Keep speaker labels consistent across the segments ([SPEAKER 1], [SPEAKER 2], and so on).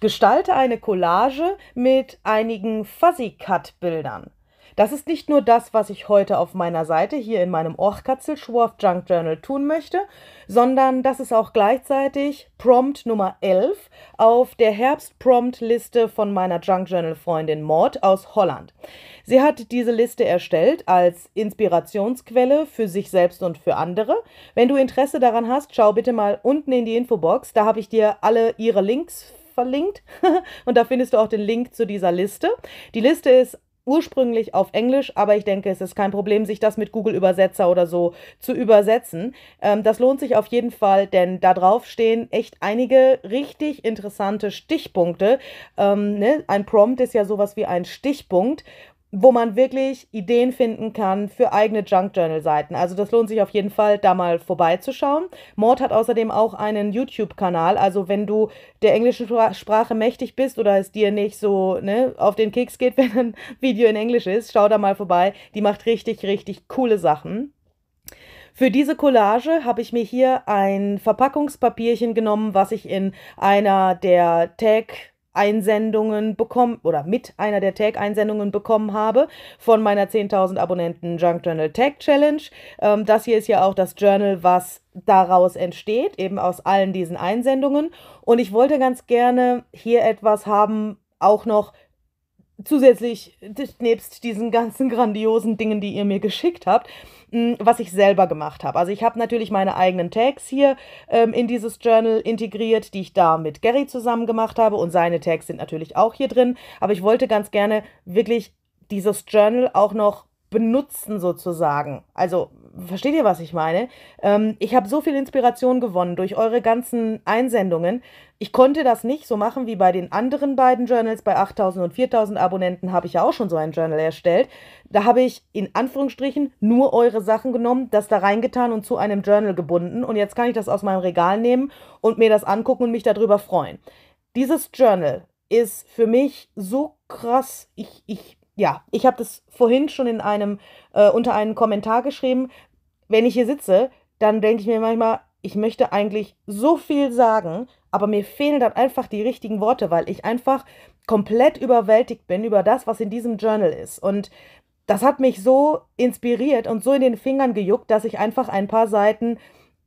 [SPEAKER 1] Gestalte eine Collage mit einigen Fuzzy-Cut-Bildern. Das ist nicht nur das, was ich heute auf meiner Seite hier in meinem Orchkatzel Schwurf Junk Journal tun möchte, sondern das ist auch gleichzeitig Prompt Nummer 11 auf der Herbst-Prompt-Liste von meiner Junk Journal-Freundin Maud aus Holland. Sie hat diese Liste erstellt als Inspirationsquelle für sich selbst und für andere. Wenn du Interesse daran hast, schau bitte mal unten in die Infobox, da habe ich dir alle ihre Links verlinkt und da findest du auch den Link zu dieser Liste. Die Liste ist ursprünglich auf Englisch, aber ich denke, es ist kein Problem, sich das mit Google Übersetzer oder so zu übersetzen. Ähm, das lohnt sich auf jeden Fall, denn da drauf stehen echt einige richtig interessante Stichpunkte. Ähm, ne? Ein Prompt ist ja sowas wie ein Stichpunkt wo man wirklich Ideen finden kann für eigene Junk Journal Seiten. Also das lohnt sich auf jeden Fall, da mal vorbeizuschauen. Mord hat außerdem auch einen YouTube-Kanal. Also wenn du der englischen Sprache mächtig bist oder es dir nicht so ne, auf den Keks geht, wenn ein Video in Englisch ist, schau da mal vorbei. Die macht richtig, richtig coole Sachen. Für diese Collage habe ich mir hier ein Verpackungspapierchen genommen, was ich in einer der Tag Tag-Einsendungen bekommen oder mit einer der Tag-Einsendungen bekommen habe von meiner 10.000 Abonnenten Junk Journal Tag Challenge. Ähm, das hier ist ja auch das Journal, was daraus entsteht, eben aus allen diesen Einsendungen. Und ich wollte ganz gerne hier etwas haben, auch noch zusätzlich nebst diesen ganzen grandiosen Dingen, die ihr mir geschickt habt, hm, was ich selber gemacht habe. Also ich habe natürlich meine eigenen Tags hier ähm, in dieses Journal integriert, die ich da mit Gary zusammen gemacht habe und seine Tags sind natürlich auch hier drin, aber ich wollte ganz gerne wirklich dieses Journal auch noch benutzen sozusagen. Also versteht ihr, was ich meine? Ähm, ich habe so viel Inspiration gewonnen durch eure ganzen Einsendungen. Ich konnte das nicht so machen wie bei den anderen beiden Journals. Bei 8000 und 4000 Abonnenten habe ich ja auch schon so ein Journal erstellt. Da habe ich in Anführungsstrichen nur eure Sachen genommen, das da reingetan und zu einem Journal gebunden. Und jetzt kann ich das aus meinem Regal nehmen und mir das angucken und mich darüber freuen. Dieses Journal ist für mich so krass. Ich, ich ja, ich habe das vorhin schon in einem äh, unter einen Kommentar geschrieben, wenn ich hier sitze, dann denke ich mir manchmal, ich möchte eigentlich so viel sagen, aber mir fehlen dann einfach die richtigen Worte, weil ich einfach komplett überwältigt bin über das, was in diesem Journal ist. Und das hat mich so inspiriert und so in den Fingern gejuckt, dass ich einfach ein paar Seiten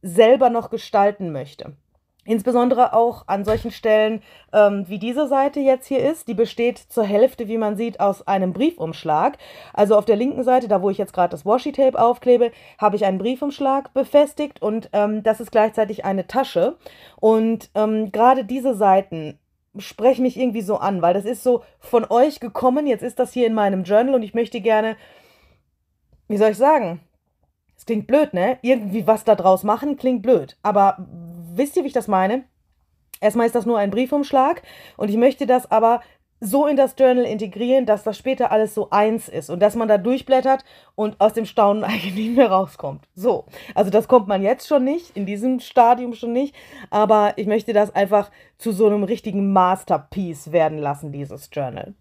[SPEAKER 1] selber noch gestalten möchte. Insbesondere auch an solchen Stellen, ähm, wie diese Seite jetzt hier ist. Die besteht zur Hälfte, wie man sieht, aus einem Briefumschlag. Also auf der linken Seite, da wo ich jetzt gerade das Washi-Tape aufklebe, habe ich einen Briefumschlag befestigt und ähm, das ist gleichzeitig eine Tasche. Und ähm, gerade diese Seiten sprechen mich irgendwie so an, weil das ist so von euch gekommen. Jetzt ist das hier in meinem Journal und ich möchte gerne, wie soll ich sagen, es klingt blöd, ne? Irgendwie was da draus machen klingt blöd. Aber wisst ihr, wie ich das meine? Erstmal ist das nur ein Briefumschlag und ich möchte das aber so in das Journal integrieren, dass das später alles so eins ist und dass man da durchblättert und aus dem Staunen eigentlich nicht mehr rauskommt. So, also das kommt man jetzt schon nicht, in diesem Stadium schon nicht, aber ich möchte das einfach zu so einem richtigen Masterpiece werden lassen, dieses Journal.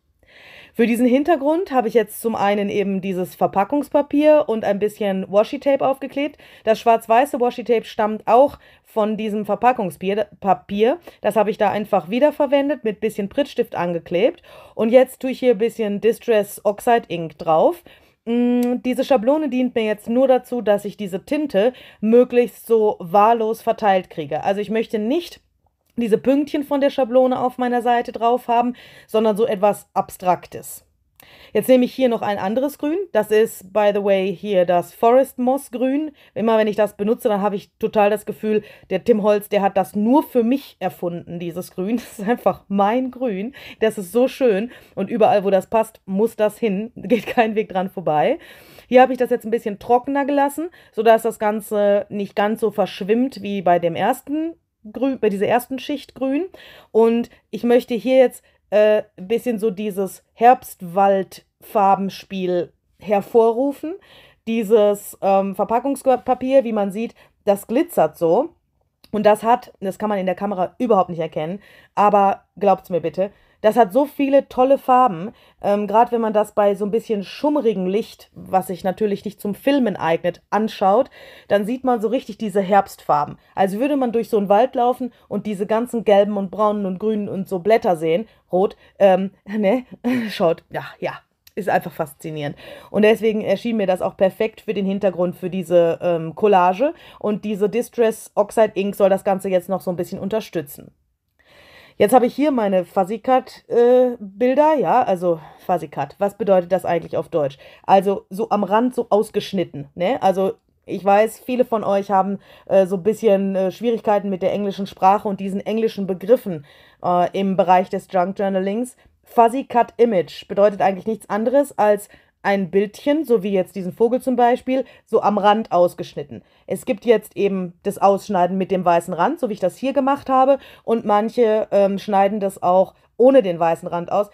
[SPEAKER 1] Für diesen Hintergrund habe ich jetzt zum einen eben dieses Verpackungspapier und ein bisschen Washi-Tape aufgeklebt. Das schwarz-weiße Washi-Tape stammt auch von diesem Verpackungspapier. Das habe ich da einfach wiederverwendet, mit bisschen Prittstift angeklebt. Und jetzt tue ich hier ein bisschen Distress Oxide Ink drauf. Mm, diese Schablone dient mir jetzt nur dazu, dass ich diese Tinte möglichst so wahllos verteilt kriege. Also ich möchte nicht diese Pünktchen von der Schablone auf meiner Seite drauf haben, sondern so etwas Abstraktes. Jetzt nehme ich hier noch ein anderes Grün. Das ist, by the way, hier das Forest Moss Grün. Immer wenn ich das benutze, dann habe ich total das Gefühl, der Tim Holz, der hat das nur für mich erfunden, dieses Grün. Das ist einfach mein Grün. Das ist so schön. Und überall, wo das passt, muss das hin. Geht kein Weg dran vorbei. Hier habe ich das jetzt ein bisschen trockener gelassen, sodass das Ganze nicht ganz so verschwimmt wie bei dem ersten grün, bei dieser ersten Schicht grün. Und ich möchte hier jetzt äh, ein äh, bisschen so dieses Herbstwald-Farbenspiel hervorrufen. Dieses ähm, Verpackungspapier, wie man sieht, das glitzert so. Und das hat, das kann man in der Kamera überhaupt nicht erkennen, aber glaubt's mir bitte, das hat so viele tolle Farben. Ähm, Gerade wenn man das bei so ein bisschen schummrigem Licht, was sich natürlich nicht zum Filmen eignet, anschaut, dann sieht man so richtig diese Herbstfarben. Als würde man durch so einen Wald laufen und diese ganzen gelben und braunen und grünen und so Blätter sehen, rot, ähm, ne, schaut, ja, ja, ist einfach faszinierend. Und deswegen erschien mir das auch perfekt für den Hintergrund, für diese ähm, Collage. Und diese Distress Oxide Ink soll das Ganze jetzt noch so ein bisschen unterstützen. Jetzt habe ich hier meine Fuzzy-Cut-Bilder, äh, ja, also Fuzzy-Cut. Was bedeutet das eigentlich auf Deutsch? Also so am Rand so ausgeschnitten, ne? Also ich weiß, viele von euch haben äh, so ein bisschen äh, Schwierigkeiten mit der englischen Sprache und diesen englischen Begriffen äh, im Bereich des Junk Journalings. Fuzzy-Cut-Image bedeutet eigentlich nichts anderes als ein Bildchen, so wie jetzt diesen Vogel zum Beispiel, so am Rand ausgeschnitten. Es gibt jetzt eben das Ausschneiden mit dem weißen Rand, so wie ich das hier gemacht habe. Und manche ähm, schneiden das auch ohne den weißen Rand aus.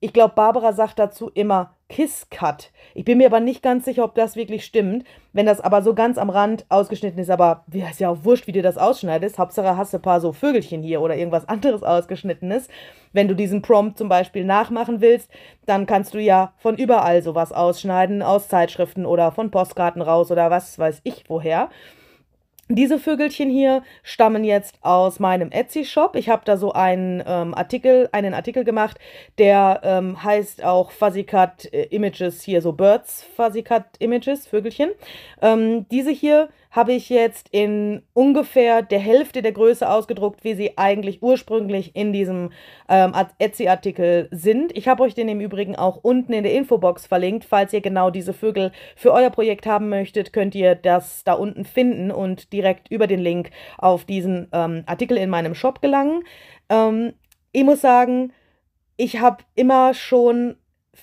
[SPEAKER 1] Ich glaube, Barbara sagt dazu immer Kiss-Cut. Ich bin mir aber nicht ganz sicher, ob das wirklich stimmt. Wenn das aber so ganz am Rand ausgeschnitten ist, aber ist ja auch wurscht, wie du das ausschneidest. Hauptsache hast du ein paar so Vögelchen hier oder irgendwas anderes ausgeschnittenes. Wenn du diesen Prompt zum Beispiel nachmachen willst, dann kannst du ja von überall sowas ausschneiden, aus Zeitschriften oder von Postkarten raus oder was weiß ich woher diese Vögelchen hier stammen jetzt aus meinem Etsy-Shop. Ich habe da so einen ähm, Artikel, einen Artikel gemacht, der ähm, heißt auch Fuzzy Cut äh, Images hier, so Birds Fuzzy Cut Images, Vögelchen. Ähm, diese hier habe ich jetzt in ungefähr der Hälfte der Größe ausgedruckt, wie sie eigentlich ursprünglich in diesem ähm, Etsy-Artikel sind. Ich habe euch den im Übrigen auch unten in der Infobox verlinkt. Falls ihr genau diese Vögel für euer Projekt haben möchtet, könnt ihr das da unten finden und direkt über den Link auf diesen ähm, Artikel in meinem Shop gelangen. Ähm, ich muss sagen, ich habe immer schon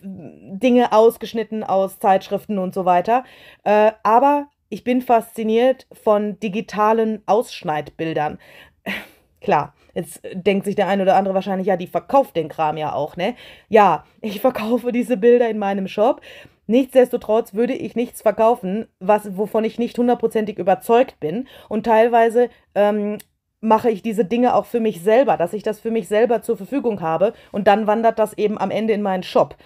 [SPEAKER 1] Dinge ausgeschnitten aus Zeitschriften und so weiter. Äh, aber ich bin fasziniert von digitalen Ausschneidbildern. Klar, jetzt denkt sich der ein oder andere wahrscheinlich, ja, die verkauft den Kram ja auch, ne? Ja, ich verkaufe diese Bilder in meinem Shop. Nichtsdestotrotz würde ich nichts verkaufen, was, wovon ich nicht hundertprozentig überzeugt bin. Und teilweise ähm, mache ich diese Dinge auch für mich selber, dass ich das für mich selber zur Verfügung habe. Und dann wandert das eben am Ende in meinen Shop.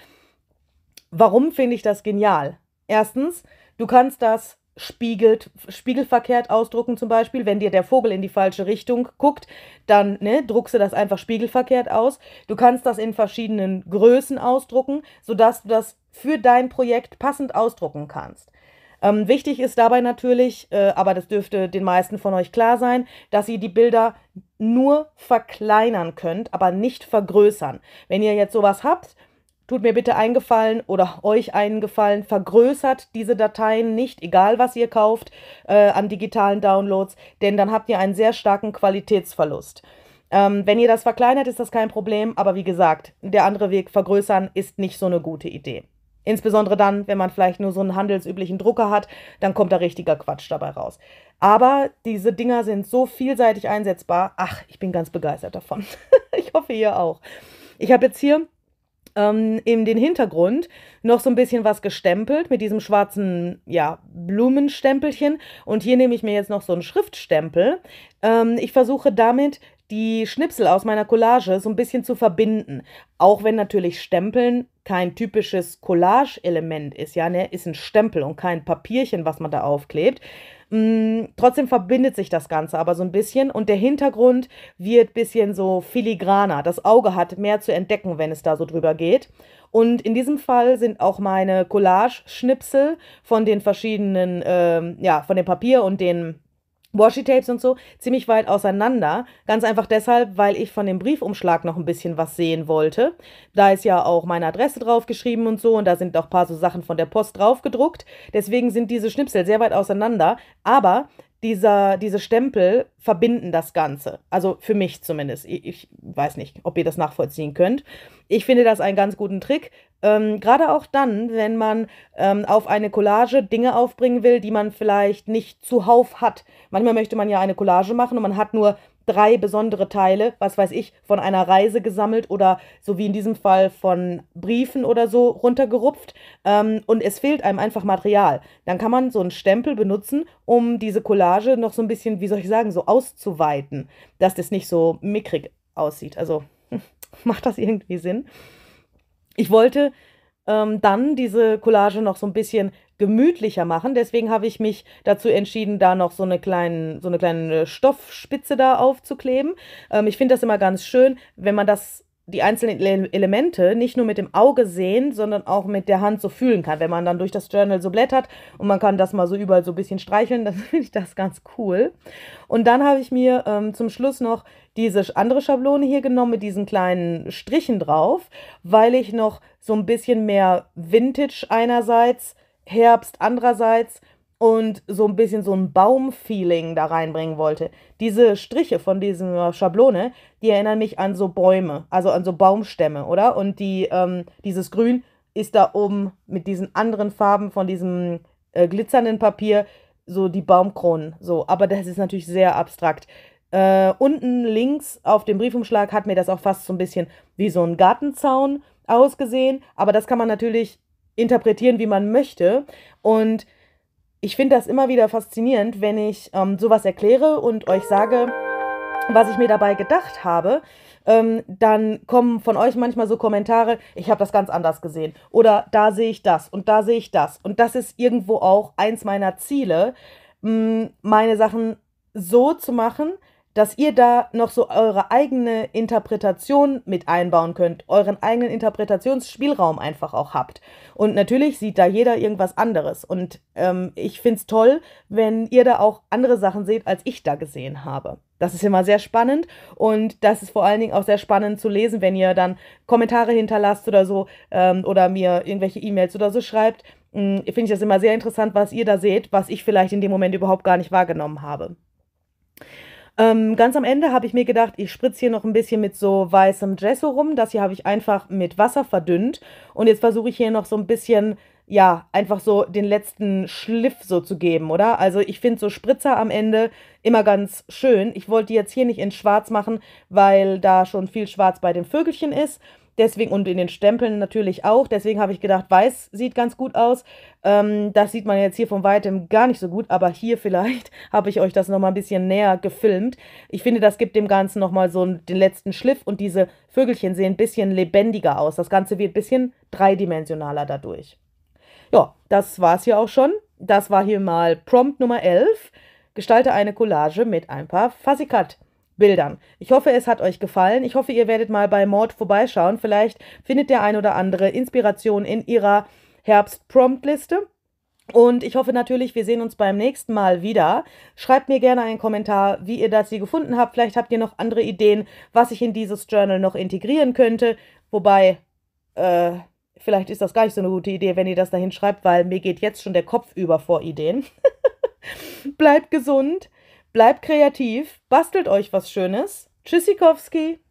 [SPEAKER 1] Warum finde ich das genial? Erstens, du kannst das spiegelt, spiegelverkehrt ausdrucken zum Beispiel. Wenn dir der Vogel in die falsche Richtung guckt, dann ne, druckst du das einfach spiegelverkehrt aus. Du kannst das in verschiedenen Größen ausdrucken, sodass du das für dein Projekt passend ausdrucken kannst. Ähm, wichtig ist dabei natürlich, äh, aber das dürfte den meisten von euch klar sein, dass ihr die Bilder nur verkleinern könnt, aber nicht vergrößern. Wenn ihr jetzt sowas habt, Tut mir bitte einen Gefallen oder euch einen Gefallen, vergrößert diese Dateien nicht, egal was ihr kauft äh, an digitalen Downloads, denn dann habt ihr einen sehr starken Qualitätsverlust. Ähm, wenn ihr das verkleinert, ist das kein Problem, aber wie gesagt, der andere Weg, vergrößern, ist nicht so eine gute Idee. Insbesondere dann, wenn man vielleicht nur so einen handelsüblichen Drucker hat, dann kommt da richtiger Quatsch dabei raus. Aber diese Dinger sind so vielseitig einsetzbar. Ach, ich bin ganz begeistert davon. ich hoffe, ihr auch. Ich habe jetzt hier ähm, in den Hintergrund noch so ein bisschen was gestempelt mit diesem schwarzen, ja, Blumenstempelchen. Und hier nehme ich mir jetzt noch so einen Schriftstempel. Ähm, ich versuche damit die Schnipsel aus meiner Collage so ein bisschen zu verbinden. Auch wenn natürlich Stempeln kein typisches Collage-Element ist, ja, ne, ist ein Stempel und kein Papierchen, was man da aufklebt. Mm, trotzdem verbindet sich das Ganze aber so ein bisschen und der Hintergrund wird ein bisschen so filigraner. Das Auge hat mehr zu entdecken, wenn es da so drüber geht. Und in diesem Fall sind auch meine Collage-Schnipsel von den verschiedenen, äh, ja, von dem Papier und den Washi-Tapes und so ziemlich weit auseinander. Ganz einfach deshalb, weil ich von dem Briefumschlag noch ein bisschen was sehen wollte. Da ist ja auch meine Adresse draufgeschrieben und so und da sind auch ein paar so Sachen von der Post draufgedruckt. Deswegen sind diese Schnipsel sehr weit auseinander. Aber dieser, diese Stempel verbinden das Ganze. Also für mich zumindest. Ich, ich weiß nicht, ob ihr das nachvollziehen könnt. Ich finde das einen ganz guten Trick. Ähm, Gerade auch dann, wenn man ähm, auf eine Collage Dinge aufbringen will, die man vielleicht nicht zuhauf hat. Manchmal möchte man ja eine Collage machen und man hat nur drei besondere Teile, was weiß ich, von einer Reise gesammelt oder so wie in diesem Fall von Briefen oder so runtergerupft ähm, und es fehlt einem einfach Material. Dann kann man so einen Stempel benutzen, um diese Collage noch so ein bisschen, wie soll ich sagen, so auszuweiten, dass das nicht so mickrig aussieht. Also Macht das irgendwie Sinn? Ich wollte ähm, dann diese Collage noch so ein bisschen gemütlicher machen. Deswegen habe ich mich dazu entschieden, da noch so eine, kleinen, so eine kleine Stoffspitze da aufzukleben. Ähm, ich finde das immer ganz schön, wenn man das die einzelnen Elemente nicht nur mit dem Auge sehen, sondern auch mit der Hand so fühlen kann. Wenn man dann durch das Journal so blättert und man kann das mal so überall so ein bisschen streicheln, dann finde ich das ganz cool. Und dann habe ich mir ähm, zum Schluss noch diese andere Schablone hier genommen mit diesen kleinen Strichen drauf, weil ich noch so ein bisschen mehr Vintage einerseits, Herbst andererseits und so ein bisschen so ein Baumfeeling da reinbringen wollte. Diese Striche von dieser Schablone, die erinnern mich an so Bäume, also an so Baumstämme, oder? Und die, ähm, dieses Grün ist da oben mit diesen anderen Farben von diesem äh, glitzernden Papier so die Baumkronen, so. Aber das ist natürlich sehr abstrakt. Äh, unten links auf dem Briefumschlag hat mir das auch fast so ein bisschen wie so ein Gartenzaun ausgesehen, aber das kann man natürlich interpretieren, wie man möchte. Und ich finde das immer wieder faszinierend, wenn ich ähm, sowas erkläre und euch sage, was ich mir dabei gedacht habe, ähm, dann kommen von euch manchmal so Kommentare, ich habe das ganz anders gesehen oder da sehe ich das und da sehe ich das und das ist irgendwo auch eins meiner Ziele, meine Sachen so zu machen, dass ihr da noch so eure eigene Interpretation mit einbauen könnt, euren eigenen Interpretationsspielraum einfach auch habt. Und natürlich sieht da jeder irgendwas anderes. Und ähm, ich finde es toll, wenn ihr da auch andere Sachen seht, als ich da gesehen habe. Das ist immer sehr spannend und das ist vor allen Dingen auch sehr spannend zu lesen, wenn ihr dann Kommentare hinterlasst oder so ähm, oder mir irgendwelche E-Mails oder so schreibt. Ähm, Finde ich das immer sehr interessant, was ihr da seht, was ich vielleicht in dem Moment überhaupt gar nicht wahrgenommen habe. Ähm, ganz am Ende habe ich mir gedacht, ich spritze hier noch ein bisschen mit so weißem Gesso rum. Das hier habe ich einfach mit Wasser verdünnt. Und jetzt versuche ich hier noch so ein bisschen, ja, einfach so den letzten Schliff so zu geben, oder? Also ich finde so Spritzer am Ende immer ganz schön. Ich wollte die jetzt hier nicht in schwarz machen, weil da schon viel schwarz bei den Vögelchen ist. Deswegen, und in den Stempeln natürlich auch. Deswegen habe ich gedacht, weiß sieht ganz gut aus. Ähm, das sieht man jetzt hier von weitem gar nicht so gut, aber hier vielleicht habe ich euch das nochmal ein bisschen näher gefilmt. Ich finde, das gibt dem Ganzen nochmal so den letzten Schliff und diese Vögelchen sehen ein bisschen lebendiger aus. Das Ganze wird ein bisschen dreidimensionaler dadurch. Ja, das war's hier auch schon. Das war hier mal Prompt Nummer 11. Gestalte eine Collage mit ein paar Fuzzy Bildern. Ich hoffe, es hat euch gefallen. Ich hoffe, ihr werdet mal bei Mord vorbeischauen. Vielleicht findet der ein oder andere Inspiration in ihrer herbst promptliste Und ich hoffe natürlich, wir sehen uns beim nächsten Mal wieder. Schreibt mir gerne einen Kommentar, wie ihr das hier gefunden habt. Vielleicht habt ihr noch andere Ideen, was ich in dieses Journal noch integrieren könnte. Wobei, äh, vielleicht ist das gar nicht so eine gute Idee, wenn ihr das dahin schreibt, weil mir geht jetzt schon der Kopf über vor Ideen. Bleibt gesund. Bleibt kreativ, bastelt euch was Schönes. Tschüssikowski!